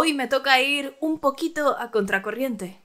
Hoy me toca ir un poquito a contracorriente.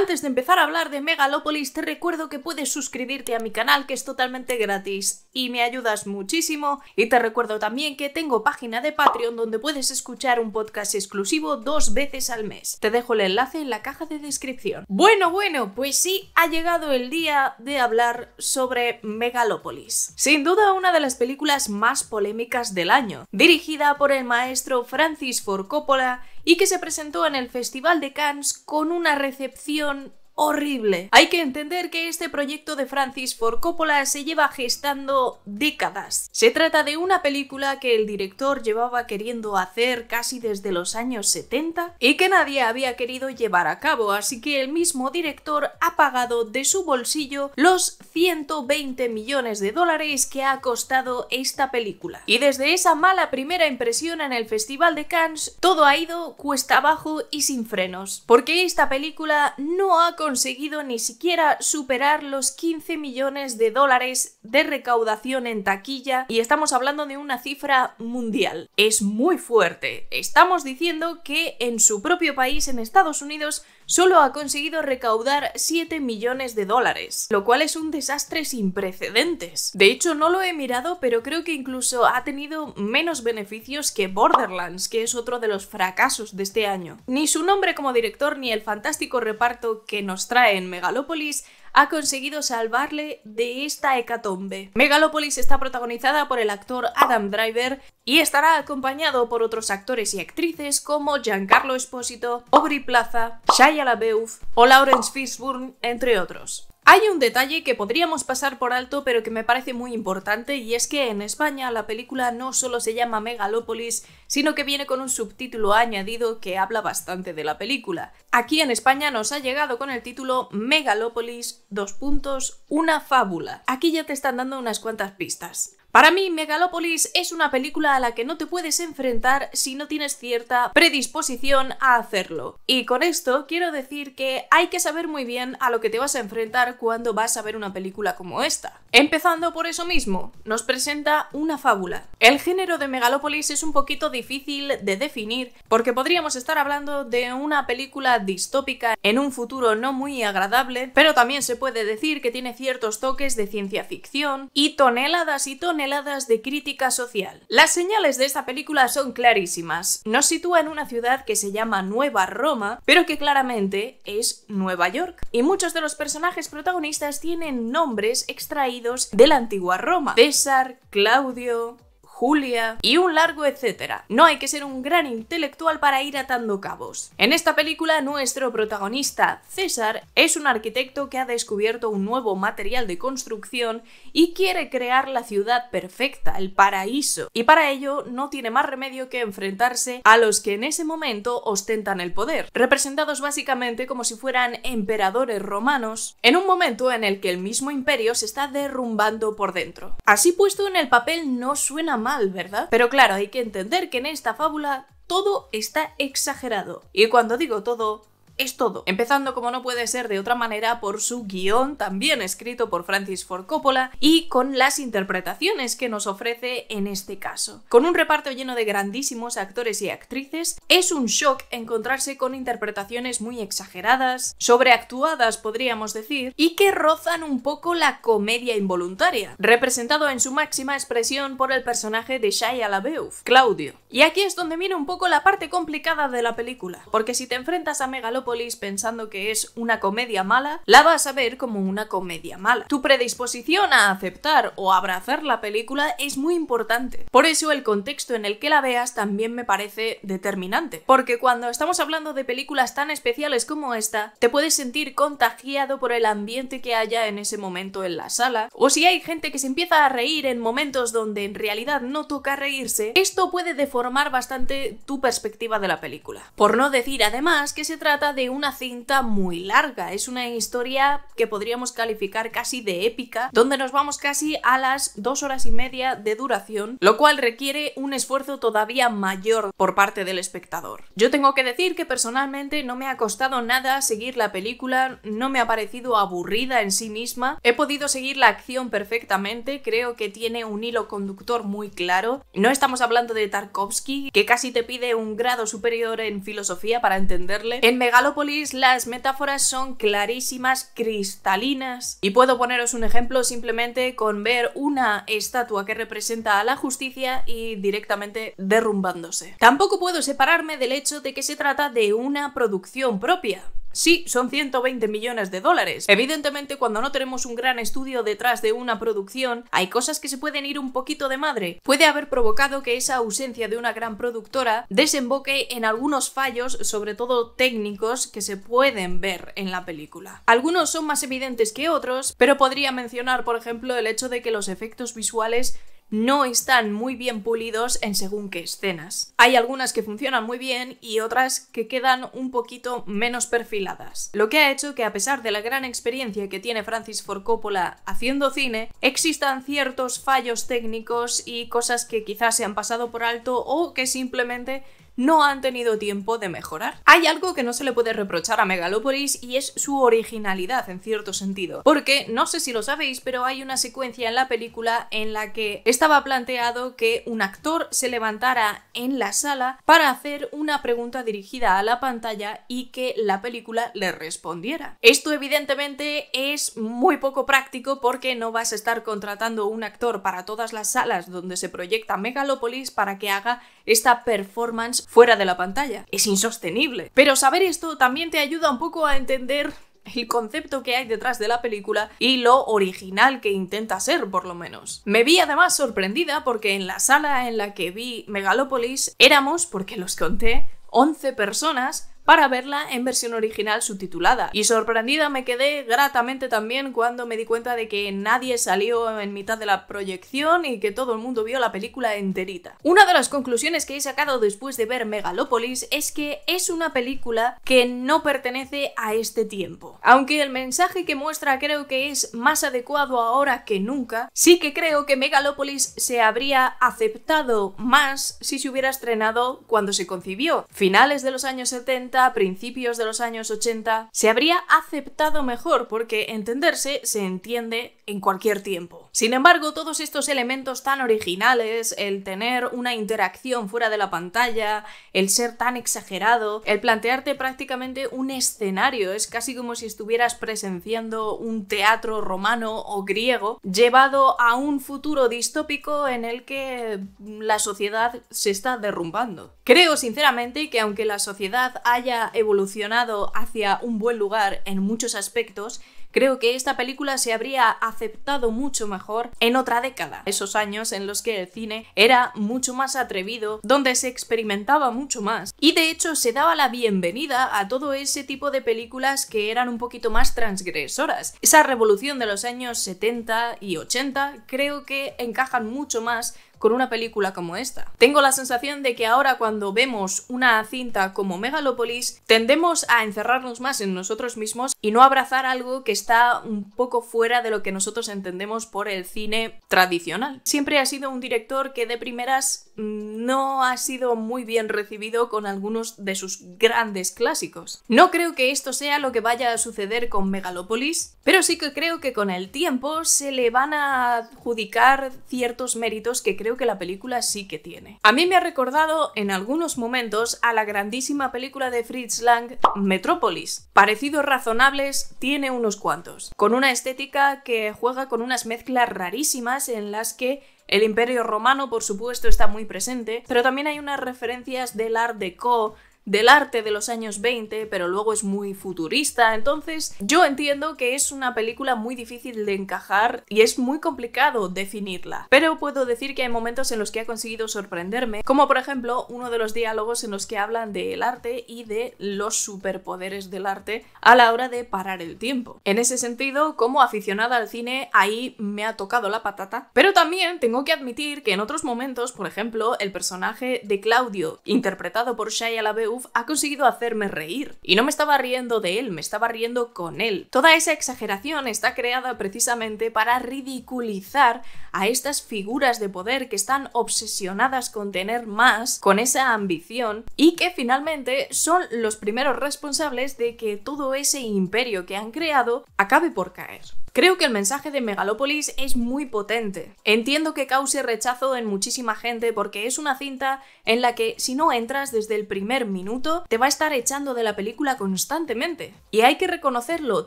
Antes de empezar a hablar de Megalópolis, te recuerdo que puedes suscribirte a mi canal que es totalmente gratis y me ayudas muchísimo. Y te recuerdo también que tengo página de Patreon donde puedes escuchar un podcast exclusivo dos veces al mes. Te dejo el enlace en la caja de descripción. Bueno, bueno, pues sí, ha llegado el día de hablar sobre Megalópolis. Sin duda una de las películas más polémicas del año, dirigida por el maestro Francis Ford Coppola y que se presentó en el Festival de Cannes con una recepción horrible. Hay que entender que este proyecto de Francis Ford Coppola se lleva gestando décadas. Se trata de una película que el director llevaba queriendo hacer casi desde los años 70 y que nadie había querido llevar a cabo, así que el mismo director ha pagado de su bolsillo los 120 millones de dólares que ha costado esta película. Y desde esa mala primera impresión en el Festival de Cannes, todo ha ido cuesta abajo y sin frenos, porque esta película no ha costado conseguido ni siquiera superar los 15 millones de dólares de recaudación en taquilla y estamos hablando de una cifra mundial. Es muy fuerte. Estamos diciendo que en su propio país, en Estados Unidos, solo ha conseguido recaudar 7 millones de dólares, lo cual es un desastre sin precedentes. De hecho, no lo he mirado, pero creo que incluso ha tenido menos beneficios que Borderlands, que es otro de los fracasos de este año. Ni su nombre como director ni el fantástico reparto que nos trae en Megalópolis ha conseguido salvarle de esta hecatombe. Megalopolis está protagonizada por el actor Adam Driver y estará acompañado por otros actores y actrices como Giancarlo Espósito, Aubrey Plaza, Shia LaBeouf o Lawrence Fishburne, entre otros. Hay un detalle que podríamos pasar por alto pero que me parece muy importante y es que en España la película no solo se llama Megalópolis, sino que viene con un subtítulo añadido que habla bastante de la película. Aquí en España nos ha llegado con el título Megalópolis, dos puntos, una fábula. Aquí ya te están dando unas cuantas pistas. Para mí, Megalópolis es una película a la que no te puedes enfrentar si no tienes cierta predisposición a hacerlo. Y con esto quiero decir que hay que saber muy bien a lo que te vas a enfrentar cuando vas a ver una película como esta. Empezando por eso mismo, nos presenta una fábula. El género de Megalópolis es un poquito difícil de definir porque podríamos estar hablando de una película distópica en un futuro no muy agradable, pero también se puede decir que tiene ciertos toques de ciencia ficción y toneladas y toneladas heladas de crítica social. Las señales de esta película son clarísimas. Nos sitúa en una ciudad que se llama Nueva Roma, pero que claramente es Nueva York. Y muchos de los personajes protagonistas tienen nombres extraídos de la antigua Roma. César, Claudio, Julia y un largo etcétera. No hay que ser un gran intelectual para ir atando cabos. En esta película nuestro protagonista, César, es un arquitecto que ha descubierto un nuevo material de construcción y quiere crear la ciudad perfecta, el paraíso. Y para ello no tiene más remedio que enfrentarse a los que en ese momento ostentan el poder, representados básicamente como si fueran emperadores romanos, en un momento en el que el mismo imperio se está derrumbando por dentro. Así puesto en el papel no suena mal ¿verdad? Pero claro, hay que entender que en esta fábula todo está exagerado. Y cuando digo todo, es todo. Empezando, como no puede ser de otra manera, por su guión, también escrito por Francis Ford Coppola, y con las interpretaciones que nos ofrece en este caso. Con un reparto lleno de grandísimos actores y actrices, es un shock encontrarse con interpretaciones muy exageradas, sobreactuadas podríamos decir, y que rozan un poco la comedia involuntaria, representado en su máxima expresión por el personaje de Shia LaBeouf, Claudio. Y aquí es donde viene un poco la parte complicada de la película, porque si te enfrentas a Megalópolis pensando que es una comedia mala, la vas a ver como una comedia mala. Tu predisposición a aceptar o abrazar la película es muy importante. Por eso el contexto en el que la veas también me parece determinante, porque cuando estamos hablando de películas tan especiales como esta, te puedes sentir contagiado por el ambiente que haya en ese momento en la sala, o si hay gente que se empieza a reír en momentos donde en realidad no toca reírse, esto puede deformar bastante tu perspectiva de la película. Por no decir además que se trata de una cinta muy larga, es una historia que podríamos calificar casi de épica, donde nos vamos casi a las dos horas y media de duración, lo cual requiere un esfuerzo todavía mayor por parte del espectador. Yo tengo que decir que personalmente no me ha costado nada seguir la película, no me ha parecido aburrida en sí misma, he podido seguir la acción perfectamente, creo que tiene un hilo conductor muy claro, no estamos hablando de Tarkov que casi te pide un grado superior en filosofía para entenderle. En Megalópolis las metáforas son clarísimas, cristalinas, y puedo poneros un ejemplo simplemente con ver una estatua que representa a la justicia y directamente derrumbándose. Tampoco puedo separarme del hecho de que se trata de una producción propia, Sí, son 120 millones de dólares. Evidentemente, cuando no tenemos un gran estudio detrás de una producción, hay cosas que se pueden ir un poquito de madre. Puede haber provocado que esa ausencia de una gran productora desemboque en algunos fallos, sobre todo técnicos, que se pueden ver en la película. Algunos son más evidentes que otros, pero podría mencionar, por ejemplo, el hecho de que los efectos visuales no están muy bien pulidos en según qué escenas. Hay algunas que funcionan muy bien y otras que quedan un poquito menos perfiladas. Lo que ha hecho que a pesar de la gran experiencia que tiene Francis Ford Coppola haciendo cine, existan ciertos fallos técnicos y cosas que quizás se han pasado por alto o que simplemente no han tenido tiempo de mejorar. Hay algo que no se le puede reprochar a Megalopolis y es su originalidad en cierto sentido, porque no sé si lo sabéis, pero hay una secuencia en la película en la que estaba planteado que un actor se levantara en la sala para hacer una pregunta dirigida a la pantalla y que la película le respondiera. Esto evidentemente es muy poco práctico porque no vas a estar contratando un actor para todas las salas donde se proyecta Megalopolis para que haga esta performance fuera de la pantalla. Es insostenible. Pero saber esto también te ayuda un poco a entender el concepto que hay detrás de la película y lo original que intenta ser, por lo menos. Me vi además sorprendida porque en la sala en la que vi Megalópolis éramos, porque los conté, 11 personas para verla en versión original subtitulada. Y sorprendida me quedé gratamente también cuando me di cuenta de que nadie salió en mitad de la proyección y que todo el mundo vio la película enterita. Una de las conclusiones que he sacado después de ver Megalópolis es que es una película que no pertenece a este tiempo. Aunque el mensaje que muestra creo que es más adecuado ahora que nunca, sí que creo que Megalópolis se habría aceptado más si se hubiera estrenado cuando se concibió, finales de los años 70 a principios de los años 80, se habría aceptado mejor porque entenderse se entiende en cualquier tiempo. Sin embargo, todos estos elementos tan originales, el tener una interacción fuera de la pantalla, el ser tan exagerado, el plantearte prácticamente un escenario, es casi como si estuvieras presenciando un teatro romano o griego, llevado a un futuro distópico en el que la sociedad se está derrumbando. Creo sinceramente que aunque la sociedad haya evolucionado hacia un buen lugar en muchos aspectos, Creo que esta película se habría aceptado mucho mejor en otra década, esos años en los que el cine era mucho más atrevido, donde se experimentaba mucho más y de hecho se daba la bienvenida a todo ese tipo de películas que eran un poquito más transgresoras. Esa revolución de los años 70 y 80 creo que encajan mucho más con una película como esta. Tengo la sensación de que ahora cuando vemos una cinta como Megalopolis, tendemos a encerrarnos más en nosotros mismos y no abrazar algo que está un poco fuera de lo que nosotros entendemos por el cine tradicional. Siempre ha sido un director que de primeras mm, no ha sido muy bien recibido con algunos de sus grandes clásicos. No creo que esto sea lo que vaya a suceder con Megalopolis, pero sí que creo que con el tiempo se le van a adjudicar ciertos méritos que creo que la película sí que tiene. A mí me ha recordado en algunos momentos a la grandísima película de Fritz Lang, Metrópolis. Parecidos razonables tiene unos cuantos, con una estética que juega con unas mezclas rarísimas en las que el Imperio Romano, por supuesto, está muy presente, pero también hay unas referencias del Art Deco, del arte de los años 20, pero luego es muy futurista. Entonces, yo entiendo que es una película muy difícil de encajar y es muy complicado definirla. Pero puedo decir que hay momentos en los que ha conseguido sorprenderme, como por ejemplo uno de los diálogos en los que hablan del arte y de los superpoderes del arte a la hora de parar el tiempo. En ese sentido, como aficionada al cine, ahí me ha tocado la patata. Pero también tengo que admitir que en otros momentos, por ejemplo, el personaje de Claudio, interpretado por Shia LaBeouf, ha conseguido hacerme reír. Y no me estaba riendo de él, me estaba riendo con él. Toda esa exageración está creada precisamente para ridiculizar a estas figuras de poder que están obsesionadas con tener más, con esa ambición, y que finalmente son los primeros responsables de que todo ese imperio que han creado acabe por caer. Creo que el mensaje de Megalópolis es muy potente. Entiendo que cause rechazo en muchísima gente porque es una cinta en la que si no entras desde el primer minuto te va a estar echando de la película constantemente. Y hay que reconocerlo,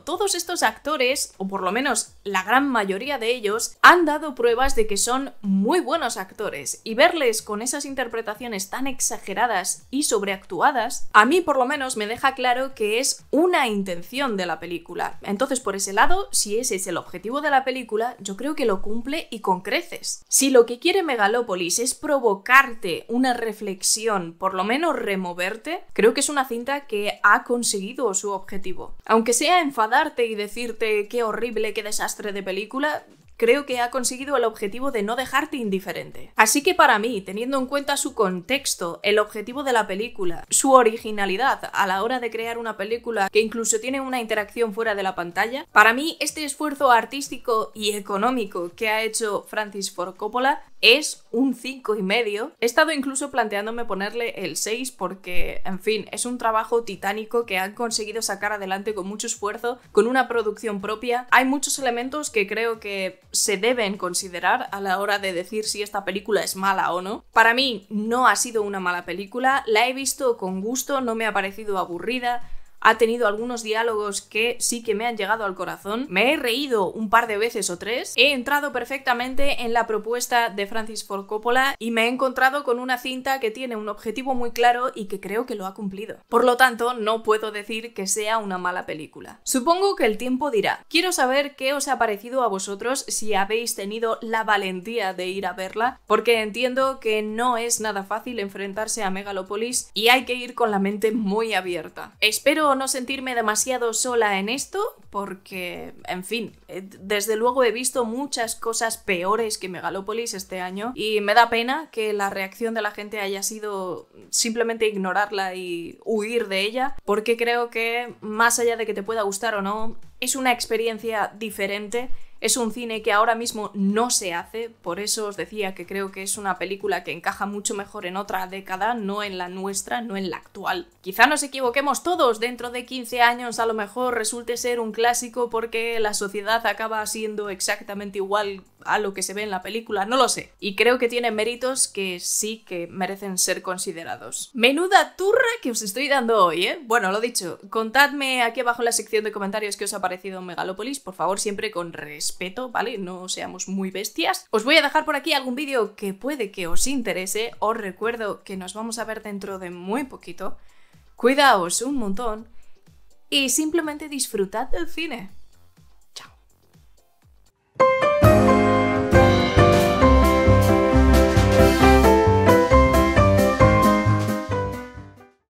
todos estos actores, o por lo menos la gran mayoría de ellos, han dado pruebas de que son muy buenos actores y verles con esas interpretaciones tan exageradas y sobreactuadas, a mí por lo menos me deja claro que es una intención de la película. Entonces por ese lado, si es es el objetivo de la película, yo creo que lo cumple y con creces. Si lo que quiere Megalópolis es provocarte una reflexión, por lo menos removerte, creo que es una cinta que ha conseguido su objetivo. Aunque sea enfadarte y decirte qué horrible, qué desastre de película, creo que ha conseguido el objetivo de no dejarte indiferente. Así que para mí, teniendo en cuenta su contexto, el objetivo de la película, su originalidad a la hora de crear una película que incluso tiene una interacción fuera de la pantalla, para mí este esfuerzo artístico y económico que ha hecho Francis Ford Coppola es un 5 y medio. He estado incluso planteándome ponerle el 6 porque, en fin, es un trabajo titánico que han conseguido sacar adelante con mucho esfuerzo, con una producción propia. Hay muchos elementos que creo que se deben considerar a la hora de decir si esta película es mala o no. Para mí no ha sido una mala película, la he visto con gusto, no me ha parecido aburrida, ha tenido algunos diálogos que sí que me han llegado al corazón. Me he reído un par de veces o tres. He entrado perfectamente en la propuesta de Francis Ford Coppola y me he encontrado con una cinta que tiene un objetivo muy claro y que creo que lo ha cumplido. Por lo tanto, no puedo decir que sea una mala película. Supongo que el tiempo dirá. Quiero saber qué os ha parecido a vosotros si habéis tenido la valentía de ir a verla, porque entiendo que no es nada fácil enfrentarse a Megalopolis y hay que ir con la mente muy abierta. Espero no sentirme demasiado sola en esto, porque, en fin, eh, desde luego he visto muchas cosas peores que Megalópolis este año y me da pena que la reacción de la gente haya sido simplemente ignorarla y huir de ella, porque creo que, más allá de que te pueda gustar o no, es una experiencia diferente es un cine que ahora mismo no se hace, por eso os decía que creo que es una película que encaja mucho mejor en otra década, no en la nuestra, no en la actual. Quizá nos equivoquemos todos, dentro de 15 años a lo mejor resulte ser un clásico porque la sociedad acaba siendo exactamente igual a lo que se ve en la película, no lo sé. Y creo que tiene méritos que sí que merecen ser considerados. Menuda turra que os estoy dando hoy, ¿eh? Bueno, lo dicho, contadme aquí abajo en la sección de comentarios qué os ha parecido Megalópolis, por favor, siempre con respeto respeto, ¿vale? No seamos muy bestias. Os voy a dejar por aquí algún vídeo que puede que os interese. Os recuerdo que nos vamos a ver dentro de muy poquito. Cuidaos un montón y simplemente disfrutad del cine.